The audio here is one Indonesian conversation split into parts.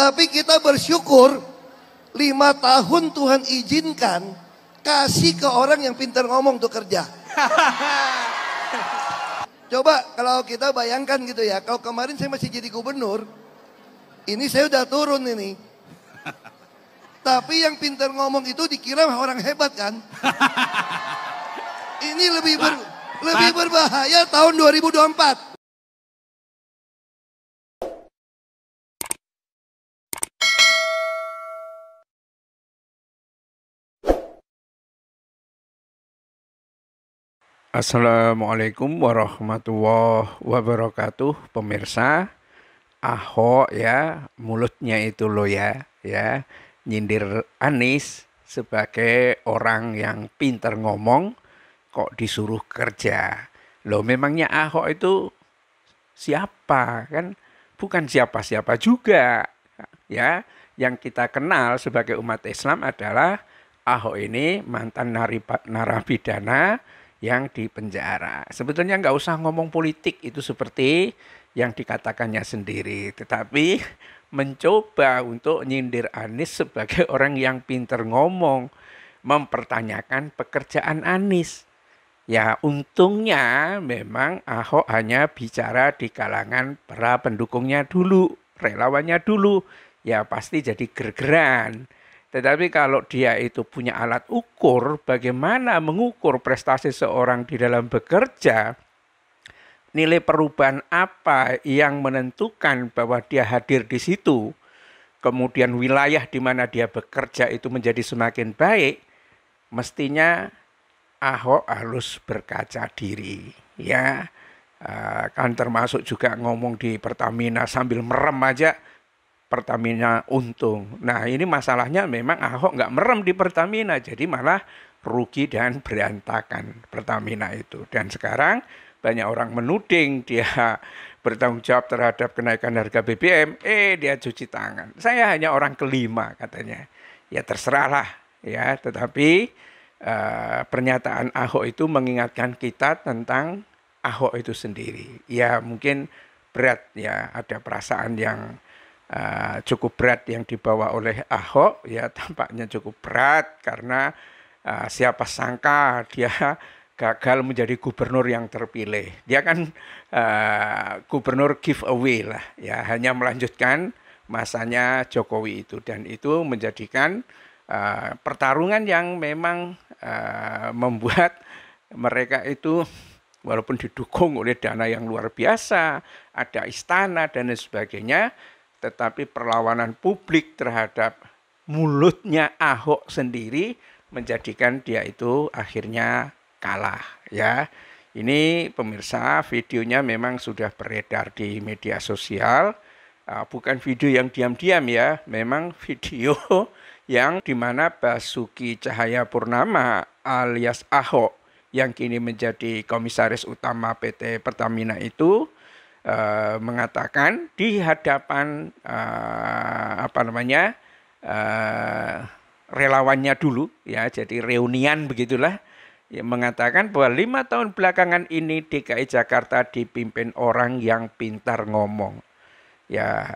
Tapi kita bersyukur lima tahun Tuhan izinkan kasih ke orang yang pintar ngomong tuh kerja. Coba kalau kita bayangkan gitu ya, kalau kemarin saya masih jadi gubernur, ini saya udah turun ini. Tapi yang pintar ngomong itu dikira orang hebat kan? Ini lebih ber, lebih berbahaya tahun 2024. Assalamualaikum warahmatullahi wabarakatuh, pemirsa. Ahok ya, mulutnya itu lo ya, ya nyindir Anies sebagai orang yang pinter ngomong kok disuruh kerja. Lo memangnya Ahok itu siapa kan? Bukan siapa-siapa juga. Ya, yang kita kenal sebagai umat Islam adalah Ahok ini mantan narapidana yang di penjara Sebetulnya nggak usah ngomong politik itu seperti yang dikatakannya sendiri, tetapi mencoba untuk nyindir Anies sebagai orang yang pinter ngomong, mempertanyakan pekerjaan Anies. Ya untungnya memang Ahok hanya bicara di kalangan para pendukungnya dulu, relawannya dulu. Ya pasti jadi gergeran. Tetapi kalau dia itu punya alat ukur, bagaimana mengukur prestasi seorang di dalam bekerja, nilai perubahan apa yang menentukan bahwa dia hadir di situ, kemudian wilayah di mana dia bekerja itu menjadi semakin baik, mestinya Ahok harus berkaca diri, ya. Ah, kan termasuk juga ngomong di Pertamina sambil merem aja Pertamina untung. Nah ini masalahnya memang Ahok nggak merem di Pertamina, jadi malah rugi dan berantakan Pertamina itu. Dan sekarang banyak orang menuding dia bertanggung jawab terhadap kenaikan harga BBM, eh dia cuci tangan. Saya hanya orang kelima katanya. Ya terserahlah ya, tetapi eh, pernyataan Ahok itu mengingatkan kita tentang Ahok itu sendiri. Ya mungkin berat ya ada perasaan yang Ah, cukup berat yang dibawa oleh Ahok ya tampaknya cukup berat karena uh, siapa sangka dia gagal menjadi gubernur yang terpilih. Dia kan uh, gubernur away lah ya hanya melanjutkan masanya Jokowi itu dan itu menjadikan uh, pertarungan yang memang uh, membuat mereka itu walaupun didukung oleh dana yang luar biasa, ada istana dan lain sebagainya, tetapi perlawanan publik terhadap mulutnya Ahok sendiri menjadikan dia itu akhirnya kalah ya. Ini pemirsa videonya memang sudah beredar di media sosial. Ah, bukan video yang diam-diam ya, memang video yang dimana Basuki Cahaya Purnama alias Ahok yang kini menjadi komisaris utama PT Pertamina itu e, mengatakan di hadapan e, apa namanya e, relawannya dulu ya jadi reunian begitulah yang mengatakan bahwa lima tahun belakangan ini DKI Jakarta dipimpin orang yang pintar ngomong. Ya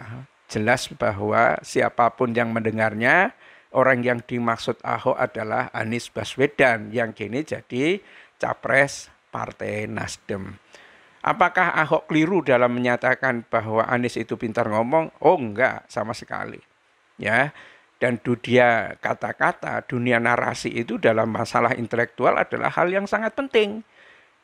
jelas bahwa siapapun yang mendengarnya orang yang dimaksud Ahok adalah Anies Baswedan yang kini jadi capres Partai Nasdem. Apakah Ahok keliru dalam menyatakan bahwa Anies itu pintar ngomong? Oh enggak, sama sekali. Ya, dan dunia kata-kata, dunia narasi itu dalam masalah intelektual adalah hal yang sangat penting.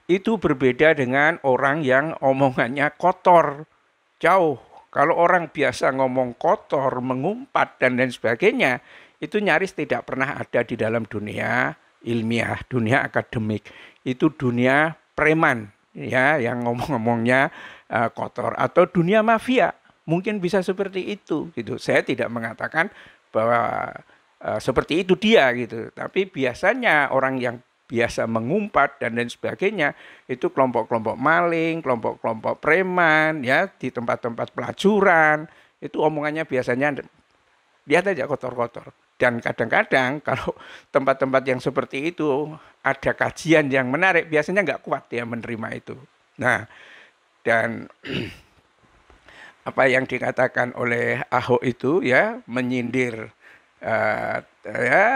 Itu berbeda dengan orang yang omongannya kotor, jauh. Kalau orang biasa ngomong kotor, mengumpat, dan lain sebagainya, itu nyaris tidak pernah ada di dalam dunia ilmiah, dunia akademik. Itu dunia preman, ya yang ngomong-ngomongnya uh, kotor atau dunia mafia mungkin bisa seperti itu gitu saya tidak mengatakan bahwa uh, seperti itu dia gitu tapi biasanya orang yang biasa mengumpat dan lain sebagainya itu kelompok-kelompok maling kelompok-kelompok preman ya di tempat-tempat pelacuran itu omongannya biasanya lihat aja kotor-kotor dan kadang-kadang kalau tempat-tempat yang seperti itu ada kajian yang menarik, biasanya nggak kuat dia menerima itu. Nah, dan apa yang dikatakan oleh Ahok itu ya menyindir uh, ya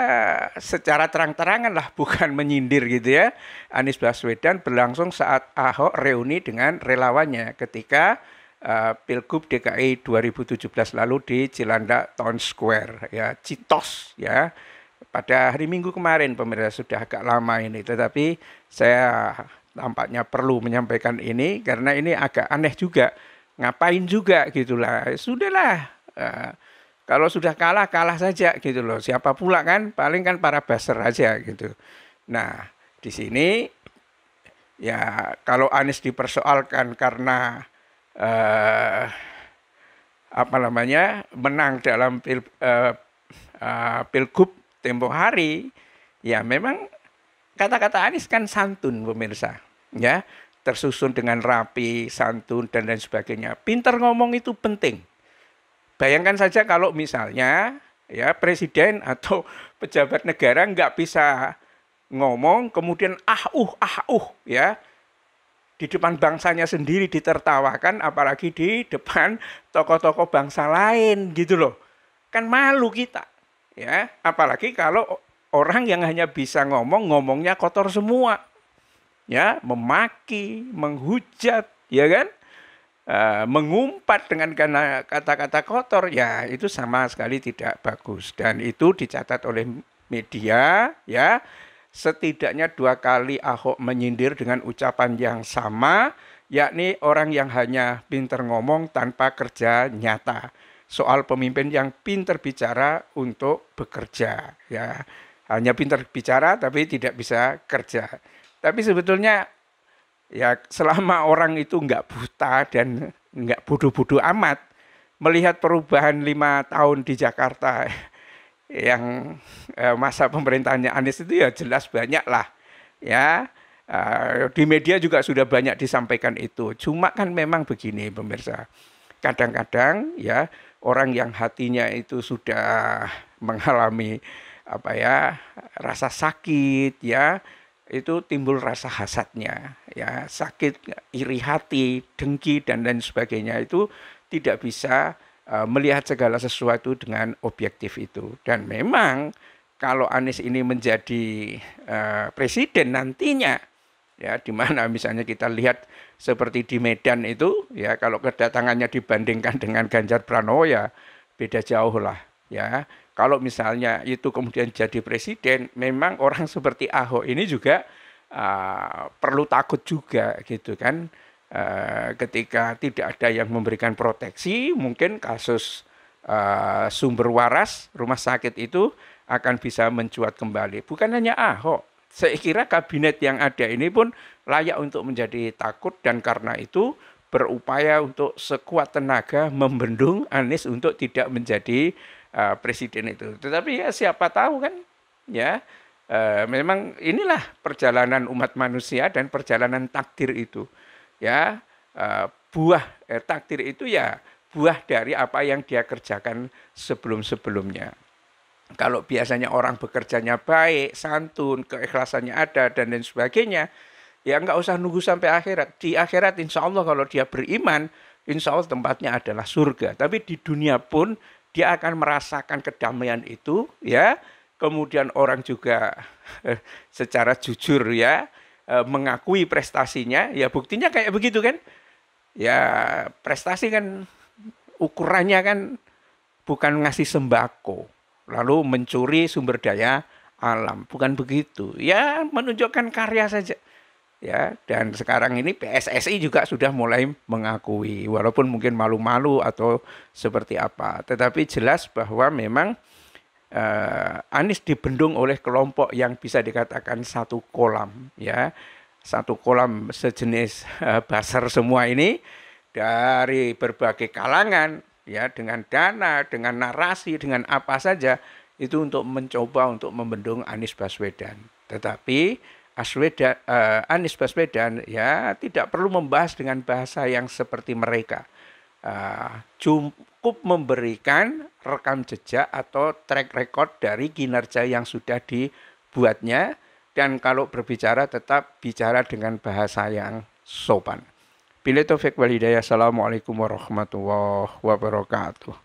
secara terang-terangan lah bukan menyindir gitu ya Anies Baswedan berlangsung saat Ahok reuni dengan relawannya ketika Eh, Pilgub DKI 2017 lalu di Cilandak Town Square ya Citos ya pada hari Minggu kemarin pemirsa sudah agak lama ini tetapi saya tampaknya perlu menyampaikan ini karena ini agak aneh juga ngapain juga gitulah sudahlah uh, kalau sudah kalah kalah saja gitu loh siapa pula kan paling kan para baser aja gitu nah di sini ya kalau Anies dipersoalkan karena uh, apa namanya menang dalam pil, uh, uh, pilgub tempo hari, ya memang kata-kata Anies kan santun pemirsa, ya tersusun dengan rapi, santun dan lain sebagainya. pintar ngomong itu penting. Bayangkan saja kalau misalnya ya presiden atau pejabat negara nggak bisa ngomong kemudian ah uh ah uh ya di depan bangsanya sendiri ditertawakan apalagi di depan tokoh-tokoh bangsa lain gitu loh kan malu kita ya apalagi kalau orang yang hanya bisa ngomong ngomongnya kotor semua ya memaki menghujat ya kan e, mengumpat dengan kata-kata kotor ya itu sama sekali tidak bagus dan itu dicatat oleh media ya setidaknya dua kali Ahok menyindir dengan ucapan yang sama, yakni orang yang hanya pinter ngomong tanpa kerja nyata. Soal pemimpin yang pinter bicara untuk bekerja, ya hanya pinter bicara tapi tidak bisa kerja. Tapi sebetulnya ya selama orang itu nggak buta dan nggak bodoh-bodoh amat, melihat perubahan lima tahun di Jakarta yang eh, masa pemerintahannya Anies itu ya jelas banyak lah ya eh, di media juga sudah banyak disampaikan itu cuma kan memang begini pemirsa kadang-kadang ya orang yang hatinya itu sudah mengalami apa ya rasa sakit ya itu timbul rasa hasadnya ya sakit iri hati dengki dan lain sebagainya itu tidak bisa Eh, melihat segala sesuatu dengan objektif itu. Dan memang kalau Anies ini menjadi uh, presiden nantinya, ya di mana misalnya kita lihat seperti di Medan itu, ya kalau kedatangannya dibandingkan dengan Ganjar Pranowo ya beda jauh lah, ya. Kalau misalnya itu kemudian jadi presiden, memang orang seperti Ahok ini juga uh, perlu takut juga gitu kan uh, ketika tidak ada yang memberikan proteksi, mungkin kasus uh, sumber waras rumah sakit itu akan bisa mencuat kembali. Bukan hanya Ahok, saya kira kabinet yang ada ini pun layak untuk menjadi takut dan karena itu berupaya untuk sekuat tenaga membendung Anies untuk tidak menjadi uh, presiden itu. Tetapi ya siapa tahu kan ya uh, memang inilah perjalanan umat manusia dan perjalanan takdir itu ya eh, buah eh, takdir itu ya buah dari apa yang dia kerjakan sebelum-sebelumnya. Kalau biasanya orang bekerjanya baik, santun, keikhlasannya ada, dan lain sebagainya, ya nggak usah nunggu sampai akhirat. Di akhirat insya Allah kalau dia beriman, insya Allah tempatnya adalah surga. Tapi di dunia pun dia akan merasakan kedamaian itu, ya. Kemudian orang juga secara jujur ya, Eh, mengakui prestasinya, ya buktinya kayak begitu kan? Ya prestasi kan ukurannya kan bukan ngasih sembako, lalu mencuri sumber daya alam, bukan begitu. Ya menunjukkan karya saja. Ya, dan sekarang ini PSSI juga sudah mulai mengakui walaupun mungkin malu-malu atau seperti apa. Tetapi jelas bahwa memang uh, Anies dibendung oleh kelompok yang bisa dikatakan satu kolam ya satu kolam sejenis uh, basar semua ini dari berbagai kalangan ya dengan dana dengan narasi dengan apa saja itu untuk mencoba untuk membendung Anies Baswedan tetapi Asweda, uh, Anies Baswedan ya tidak perlu membahas dengan bahasa yang seperti mereka uh, jum, cukup memberikan rekam jejak atau track record dari kinerja yang sudah dibuatnya dan kalau berbicara tetap bicara dengan bahasa yang sopan. Bila taufik walhidayah. Assalamualaikum warahmatullahi wabarakatuh.